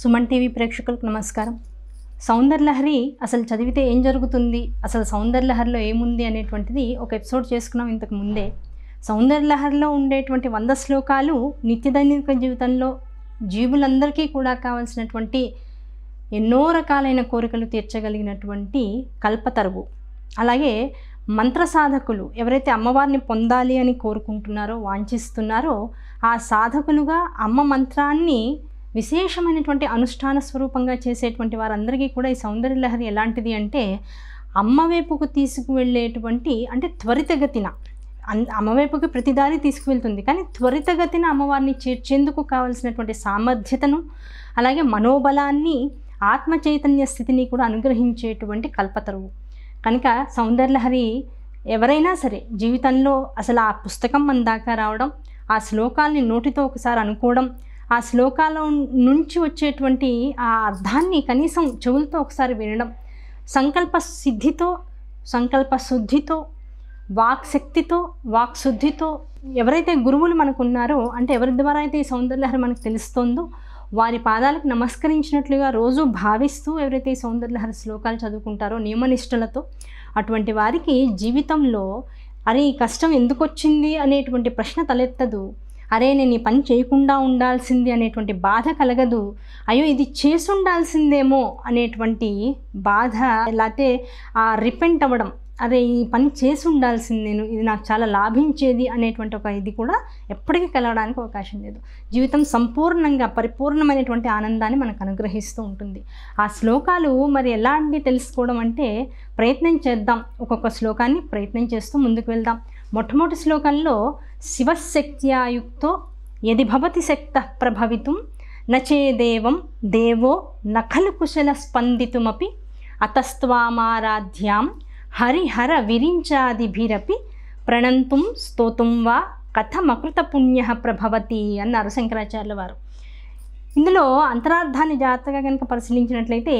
Suman TV ప్రేక్షకులకు నమస్కారం సౌందర్యలహరి అసలు చదివితే ఏం జరుగుతుంది అసలు సౌందర్యలహరిలో ఏముంది అనేటువంటిది ఒక ఎపిసోడ్ చేసుకున్నాం ఇంతకు ముందే సౌందర్యలహరిలో ఉండేటువంటి వంద శ్లోకాలు నిత్యదైనిక జీవితంలో జీవులందరికీ కూడా కావాల్సినటువంటి ఎన్నో రకాలైన కోరికలు తీర్చగలిగినటువంటి కల్పతరువు అలాగే మంత్ర సాధకులు ఎవరైతే అమ్మవారిని పొందాలి అని కోరుకుంటున్నారో వాంఛిస్తున్నారో ఆ సాధకులుగా అమ్మ మంత్రాన్ని విశేషమైనటువంటి అనుష్ఠాన స్వరూపంగా చేసేటువంటి వారందరికీ కూడా ఈ సౌందర్య లహరి ఎలాంటిది అంటే అమ్మవైపుకు తీసుకువెళ్ళేటువంటి అంటే త్వరితగతిన అన్ అమ్మవైపుకి ప్రతిదారి తీసుకువెళ్తుంది కానీ త్వరితగతిన అమ్మవారిని చేర్చేందుకు కావలసినటువంటి సామర్థ్యతను అలాగే మనోబలాన్ని ఆత్మ చైతన్య స్థితిని కూడా అనుగ్రహించేటువంటి కల్పతరువు కనుక సౌందర్యలహరి ఎవరైనా సరే జీవితంలో అసలు ఆ పుస్తకం మన దాకా రావడం ఆ శ్లోకాల్ని నోటితో ఒకసారి అనుకోవడం ఆ శ్లోకాల నుంచి వచ్చేటువంటి ఆ అర్థాన్ని కనీసం చెవులతో ఒకసారి వినడం సంకల్ప సిద్ధితో సంకల్ప శుద్ధితో వాక్శక్తితో వాక్శుద్ధితో ఎవరైతే గురువులు మనకు ఉన్నారో అంటే ఎవరి ద్వారా అయితే ఈ సౌందర్యలహరి మనకు తెలుస్తుందో వారి పాదాలకు నమస్కరించినట్లుగా రోజు భావిస్తూ ఎవరైతే ఈ సౌందర్యలహరి శ్లోకాలు చదువుకుంటారో నియమనిష్టలతో అటువంటి వారికి జీవితంలో అరే ఈ కష్టం ఎందుకు వచ్చింది అనేటువంటి ప్రశ్న తలెత్తదు అరే నేను ఈ పని చేయకుండా ఉండాల్సింది అనేటువంటి బాధ కలగదు అయ్యో ఇది చేసుండాల్సిందేమో అనేటువంటి బాధ లేకపోతే ఆ రిపెంట్ అవ్వడం అరే ఈ పని చేసి ఉండాల్సింది నేను ఇది నాకు చాలా లాభించేది అనేటువంటి ఒక ఇది కూడా ఎప్పటికీ కలవడానికి అవకాశం లేదు జీవితం సంపూర్ణంగా పరిపూర్ణమైనటువంటి ఆనందాన్ని మనకు అనుగ్రహిస్తూ ఉంటుంది ఆ శ్లోకాలు మరి ఎలాంటి తెలుసుకోవడం అంటే ప్రయత్నం చేద్దాం ఒక్కొక్క శ్లోకాన్ని ప్రయత్నం చేస్తూ ముందుకు వెళ్దాం మొట్టమొదటి శ్లోకంలో శివశక్త్యాయుక్తో యది భవతి శక్త ప్రభవితుం నచేదేవం దేవో నఖలు కుశల స్పందితుమపి అతస్వామారాధ్యాం హరిహర విరించాదిభిరపి ప్రణంతుం స్తోతుం వా పుణ్య ప్రభవతి అన్నారు శంకరాచార్యుల వారు ఇందులో అంతరార్థాన్ని జాగ్రత్తగా కనుక పరిశీలించినట్లయితే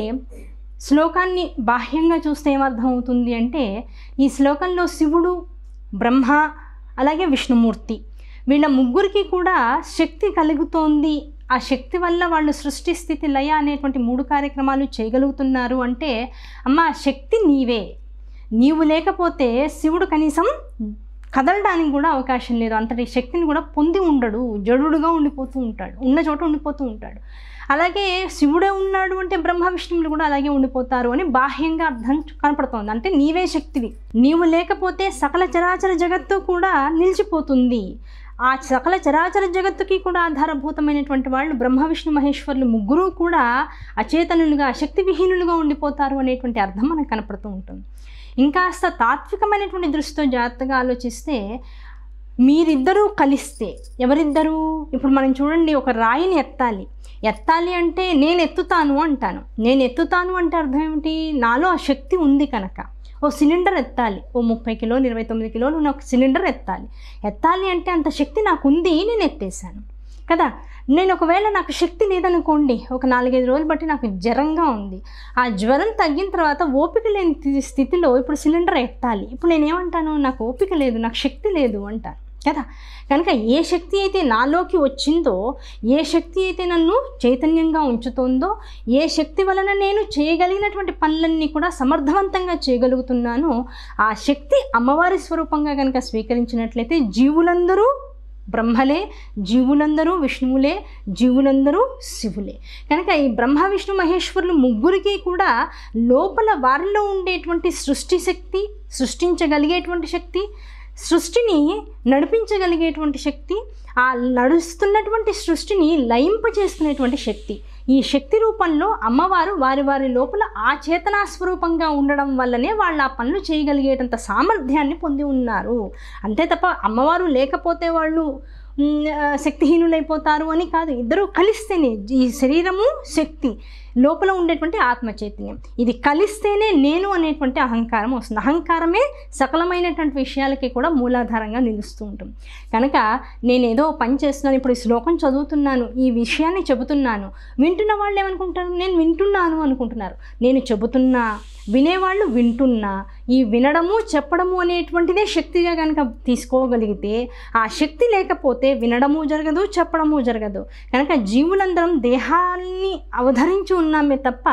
శ్లోకాన్ని బాహ్యంగా చూస్తే ఏమర్థమవుతుంది అంటే ఈ శ్లోకంలో శివుడు బ్రహ్మ అలాగే విష్ణుమూర్తి వీళ్ళ ముగ్గురికి కూడా శక్తి కలుగుతోంది ఆ శక్తి వల్ల వాళ్ళు సృష్టి స్థితి లయ అనేటువంటి మూడు కార్యక్రమాలు చేయగలుగుతున్నారు అంటే అమ్మ శక్తి నీవే నీవు లేకపోతే శివుడు కనీసం కదలడానికి కూడా అవకాశం లేదు అంతటి శక్తిని కూడా పొంది ఉండడు జడుడుగా ఉండిపోతూ ఉంటాడు ఉన్న చోట ఉండిపోతూ ఉంటాడు అలాగే శివుడే ఉన్నాడు అంటే బ్రహ్మ విష్ణువులు కూడా అలాగే ఉండిపోతారు అని బాహ్యంగా అర్థం కనపడుతోంది అంటే నీవే శక్తివి నీవు లేకపోతే సకల చరాచర జగత్తు కూడా నిలిచిపోతుంది ఆ సకల చరాచర జగత్తుకి కూడా ఆధారభూతమైనటువంటి వాళ్ళు బ్రహ్మ విష్ణు మహేశ్వరులు ముగ్గురు కూడా అచేతనులుగా శక్తివిహీనులుగా ఉండిపోతారు అనేటువంటి అర్థం మనకు కనపడుతూ ఉంటుంది ఇంకాస్త తాత్వికమైనటువంటి దృష్టితో జాగ్రత్తగా ఆలోచిస్తే మీరిద్దరూ కలిస్తే ఎవరిద్దరూ ఇప్పుడు మనం చూడండి ఒక రాయిని ఎత్తాలి ఎత్తాలి అంటే నేను ఎత్తుతాను అంటాను నేను ఎత్తుతాను అంటే అర్థం ఏమిటి నాలో ఆ శక్తి ఉంది కనుక ఓ సిలిండర్ ఎత్తాలి ఓ ముప్పై కిలోలు ఇరవై తొమ్మిది కిలోలు నాకు సిలిండర్ ఎత్తాలి ఎత్తాలి అంటే అంత శక్తి నాకు ఉంది నేను ఎత్తేసాను కదా నేను ఒకవేళ నాకు శక్తి లేదనుకోండి ఒక నాలుగైదు రోజులు బట్టి నాకు జ్వరంగా ఉంది ఆ జ్వరం తగ్గిన తర్వాత ఓపిక లేని స్థితిలో ఇప్పుడు సిలిండర్ ఎత్తాలి ఇప్పుడు నేనేమంటాను నాకు ఓపిక లేదు నాకు శక్తి లేదు అంటాను కదా కనుక ఏ శక్తి అయితే నాలోకి వచ్చిందో ఏ శక్తి అయితే నన్ను చైతన్యంగా ఉంచుతోందో ఏ శక్తి వలన నేను చేయగలిగినటువంటి పనులన్నీ కూడా సమర్థవంతంగా చేయగలుగుతున్నానో ఆ శక్తి అమ్మవారి స్వరూపంగా కనుక స్వీకరించినట్లయితే జీవులందరూ బ్రహ్మలే జీవులందరూ విష్ణువులే జీవులందరూ శివులే కనుక ఈ బ్రహ్మ విష్ణు మహేశ్వరులు ముగ్గురికి కూడా లోపల వారిలో ఉండేటువంటి సృష్టి శక్తి సృష్టించగలిగేటువంటి శక్తి సృష్టిని నడిపించగలిగేటువంటి శక్తి ఆ నడుస్తున్నటువంటి సృష్టిని లయింప చేస్తున్నటువంటి శక్తి ఈ శక్తి రూపంలో అమ్మవారు వారి వారి లోపల ఆ స్వరూపంగా ఉండడం వల్లనే వాళ్ళు ఆ పనులు చేయగలిగేటంత సామర్థ్యాన్ని పొంది ఉన్నారు అంతే తప్ప అమ్మవారు లేకపోతే వాళ్ళు శక్తిహీనులైపోతారు అని కాదు ఇద్దరూ కలిస్తేనే ఈ శరీరము శక్తి లోపల ఉండేటువంటి ఆత్మ చైతన్యం ఇది కలిస్తేనే నేను అనేటువంటి అహంకారం వస్తుంది అహంకారమే సకలమైనటువంటి విషయాలకి కూడా మూలాధారంగా నిలుస్తూ ఉంటుంది కనుక నేనేదో పని చేస్తున్నాను ఇప్పుడు ఈ శ్లోకం చదువుతున్నాను ఈ విషయాన్ని చెబుతున్నాను వింటున్న వాళ్ళు ఏమనుకుంటారు నేను వింటున్నాను అనుకుంటున్నారు నేను చెబుతున్నా వినేవాళ్ళు వింటున్నా ఈ వినడము చెప్పడము అనేటువంటిదే శక్తిగా కనుక తీసుకోగలిగితే ఆ శక్తి లేకపోతే వినడము జరగదు చెప్పడము జరగదు కనుక జీవులందరం దేహాన్ని అవధరించి ఉన్నామే తప్ప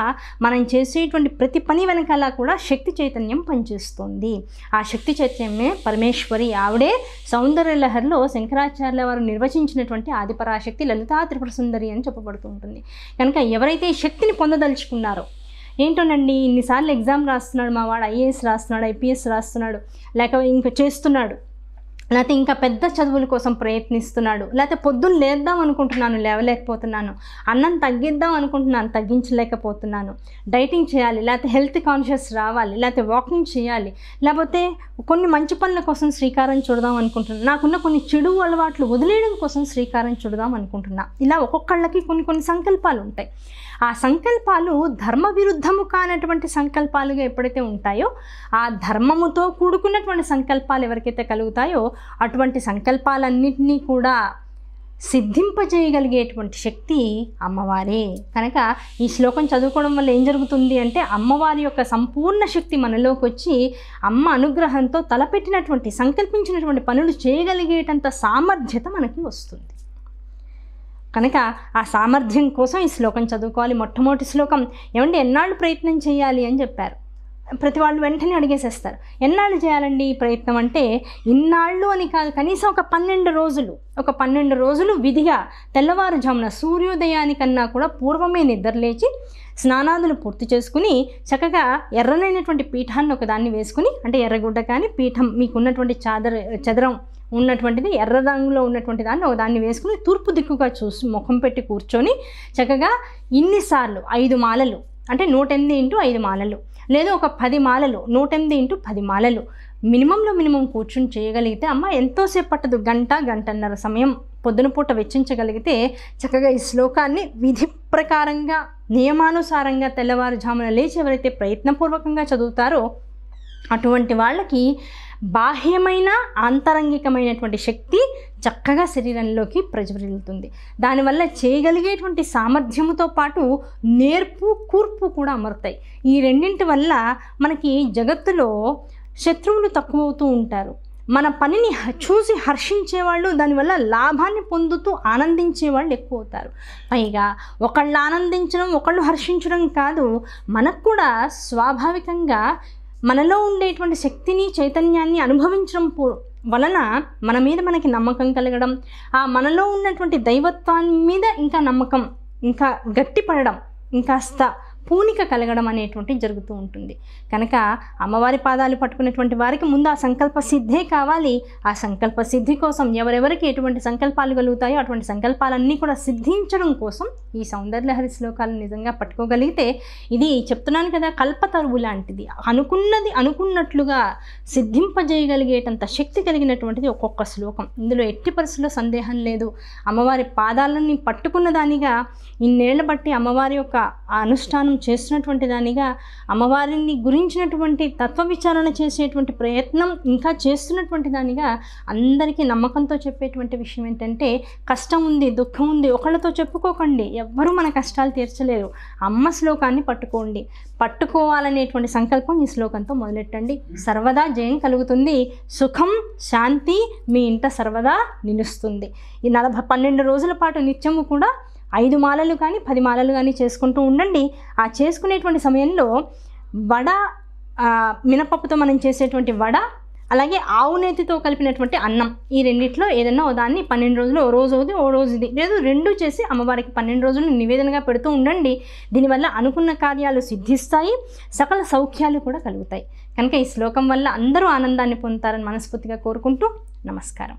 మనం చేసేటువంటి ప్రతి పని వెనకాల కూడా శక్తి చైతన్యం పనిచేస్తుంది ఆ శక్తి చైతన్యమే పరమేశ్వరి ఆవిడే సౌందర్య లహరిలో శంకరాచార్య వారు నిర్వచించినటువంటి ఆదిపరాశక్తి లలితా త్రిపుర సుందరి అని చెప్పబడుతుంటుంది కనుక ఎవరైతే ఈ శక్తిని పొందదలుచుకున్నారో ఏంటోనండి ఇన్నిసార్లు ఎగ్జామ్ రాస్తున్నాడు మా వాడు ఐఏఎస్ రాస్తున్నాడు ఐపీఎస్ రాస్తున్నాడు లేక ఇంకా చేస్తున్నాడు లేకపోతే ఇంకా పెద్ద చదువుల కోసం ప్రయత్నిస్తున్నాడు లేకపోతే పొద్దున్న లేద్దాం అనుకుంటున్నాను లేవలేకపోతున్నాను అన్నం తగ్గిద్దాం అనుకుంటున్నాను తగ్గించలేకపోతున్నాను డైటింగ్ చేయాలి లేకపోతే హెల్త్ కాన్షియస్ రావాలి లేకపోతే వాకింగ్ చేయాలి లేకపోతే కొన్ని మంచి పనుల కోసం శ్రీకారం చూడదాం అనుకుంటున్నాను నాకున్న కొన్ని చెడు అలవాట్లు వదిలేయడం కోసం శ్రీకారం చూడదాం అనుకుంటున్నా ఇలా ఒక్కొక్కళ్ళకి కొన్ని కొన్ని సంకల్పాలు ఉంటాయి ఆ సంకల్పాలు ధర్మ విరుద్ధము కానటువంటి సంకల్పాలుగా ఎప్పుడైతే ఉంటాయో ఆ ధర్మముతో కూడుకున్నటువంటి సంకల్పాలు ఎవరికైతే కలుగుతాయో అటువంటి సంకల్పాలన్నింటినీ కూడా సిద్ధింపజేయగలిగేటువంటి శక్తి అమ్మవారే కనుక ఈ శ్లోకం చదువుకోవడం వల్ల ఏం జరుగుతుంది అంటే అమ్మవారి యొక్క సంపూర్ణ శక్తి మనలోకి వచ్చి అమ్మ అనుగ్రహంతో తలపెట్టినటువంటి సంకల్పించినటువంటి పనులు చేయగలిగేటంత సామర్థ్యత మనకి వస్తుంది కనుక ఆ సామర్థ్యం కోసం ఈ శ్లోకం చదువుకోవాలి మొట్టమొదటి శ్లోకం ఏమంటే ఎన్నాళ్ళు ప్రయత్నం చేయాలి అని చెప్పారు ప్రతి వాళ్ళు వెంటనే అడిగేసేస్తారు ఎన్నాళ్ళు చేయాలండి ఈ ప్రయత్నం అంటే ఇన్నాళ్ళు అని కాదు కనీసం ఒక పన్నెండు రోజులు ఒక పన్నెండు రోజులు విధిగా తెల్లవారుజామున సూర్యోదయానికన్నా కూడా పూర్వమే నిద్రలేచి స్నానాదులు పూర్తి చేసుకుని చక్కగా ఎర్రనైనటువంటి పీఠాన్ని ఒకదాన్ని వేసుకుని అంటే ఎర్రగుడ్డ కానీ పీఠం మీకున్నటువంటి చాదర చదరం ఉన్నటువంటిది ఎర్ర రంగులో ఉన్నటువంటి దాన్ని ఒక దాన్ని వేసుకుని తూర్పు దిక్కుగా చూసి ముఖం పెట్టి కూర్చొని చక్కగా ఇన్నిసార్లు ఐదు మాలలు అంటే నూట ఎనిమిది ఇంటూ ఐదు మాలలు లేదా ఒక పది మాలలు నూట ఎనిమిది ఇంటూ పది మాలలు మినిమంలో మినిమం కూర్చుని చేయగలిగితే అమ్మ ఎంతోసేపు పట్టదు గంట గంటన్నర సమయం పొద్దున పూట వెచ్చించగలిగితే చక్కగా ఈ శ్లోకాన్ని విధి ప్రకారంగా నియమానుసారంగా తెల్లవారుజామున లేచి ఎవరైతే ప్రయత్నపూర్వకంగా చదువుతారో అటువంటి వాళ్ళకి బాహ్యమైన ఆంతరంగికమైనటువంటి శక్తి చక్కగా శరీరంలోకి ప్రజ్వరిల్లుతుంది దానివల్ల చేయగలిగేటువంటి సామర్థ్యముతో పాటు నేర్పు కూర్పు కూడా అమరుతాయి ఈ రెండింటి వల్ల మనకి జగత్తులో శత్రువులు తక్కువవుతూ ఉంటారు మన పనిని చూసి హర్షించేవాళ్ళు దానివల్ల లాభాన్ని పొందుతూ ఆనందించే వాళ్ళు ఎక్కువ అవుతారు పైగా ఒకళ్ళు ఆనందించడం ఒకళ్ళు హర్షించడం కాదు మనకు కూడా స్వాభావికంగా మనలో ఉండేటువంటి శక్తిని చైతన్యాన్ని అనుభవించడం వలన మన మీద మనకి నమ్మకం కలగడం ఆ మనలో ఉన్నటువంటి దైవత్వాన్ని మీద ఇంకా నమ్మకం ఇంకా గట్టిపడడం ఇంకాస్త పూనిక కలగడం అనేటువంటి జరుగుతూ ఉంటుంది కనుక అమ్మవారి పాదాలు పట్టుకునేటువంటి వారికి ముందు ఆ సంకల్ప సిద్ధే కావాలి ఆ సంకల్ప సిద్ధి కోసం ఎవరెవరికి ఎటువంటి సంకల్పాలు కలుగుతాయో అటువంటి సంకల్పాలన్నీ కూడా సిద్ధించడం కోసం ఈ సౌందర్యహరి శ్లోకాలను నిజంగా పట్టుకోగలిగితే ఇది చెప్తున్నాను కదా కల్పతరువు లాంటిది అనుకున్నది అనుకున్నట్లుగా సిద్ధింపజేయగలిగేటంత శక్తి కలిగినటువంటిది ఒక్కొక్క శ్లోకం ఇందులో ఎట్టి పరిస్థితుల్లో సందేహం లేదు అమ్మవారి పాదాలని పట్టుకున్న దానిగా ఇన్నేళ్ల బట్టి అమ్మవారి యొక్క అనుష్ఠానం చేస్తున్నటువంటి దానిగా అమ్మవారిని గురించినటువంటి తత్వ విచారణ చేసేటువంటి ప్రయత్నం ఇంకా చేస్తున్నటువంటి దానిగా అందరికీ నమ్మకంతో చెప్పేటువంటి విషయం ఏంటంటే కష్టం ఉంది దుఃఖం ఉంది ఒకళ్ళతో చెప్పుకోకండి ఎవ్వరూ మన కష్టాలు తీర్చలేరు అమ్మ శ్లోకాన్ని పట్టుకోండి పట్టుకోవాలనేటువంటి సంకల్పం ఈ శ్లోకంతో మొదలెట్టండి సర్వదా జయం కలుగుతుంది సుఖం శాంతి మీ ఇంట సర్వదా నిలుస్తుంది ఈ నలభై పన్నెండు రోజుల పాటు నిత్యము కూడా ఐదు మాలలు కానీ పది మాలలు కానీ చేసుకుంటూ ఉండండి ఆ చేసుకునేటువంటి సమయంలో వడ మినపప్పుతో మనం చేసేటువంటి వడ అలాగే ఆవు నేతితో కలిపినటువంటి అన్నం ఈ రెండిట్లో ఏదన్నా దాన్ని పన్నెండు రోజులు ఓ రోజు ఓది ఓ రోజు ఇది లేదు రెండు చేసి అమ్మవారికి పన్నెండు రోజులు నివేదనగా పెడుతూ ఉండండి దీనివల్ల అనుకున్న కార్యాలు సిద్ధిస్తాయి సకల సౌఖ్యాలు కూడా కలుగుతాయి కనుక ఈ శ్లోకం వల్ల అందరూ ఆనందాన్ని పొందుతారని మనస్ఫూర్తిగా కోరుకుంటూ నమస్కారం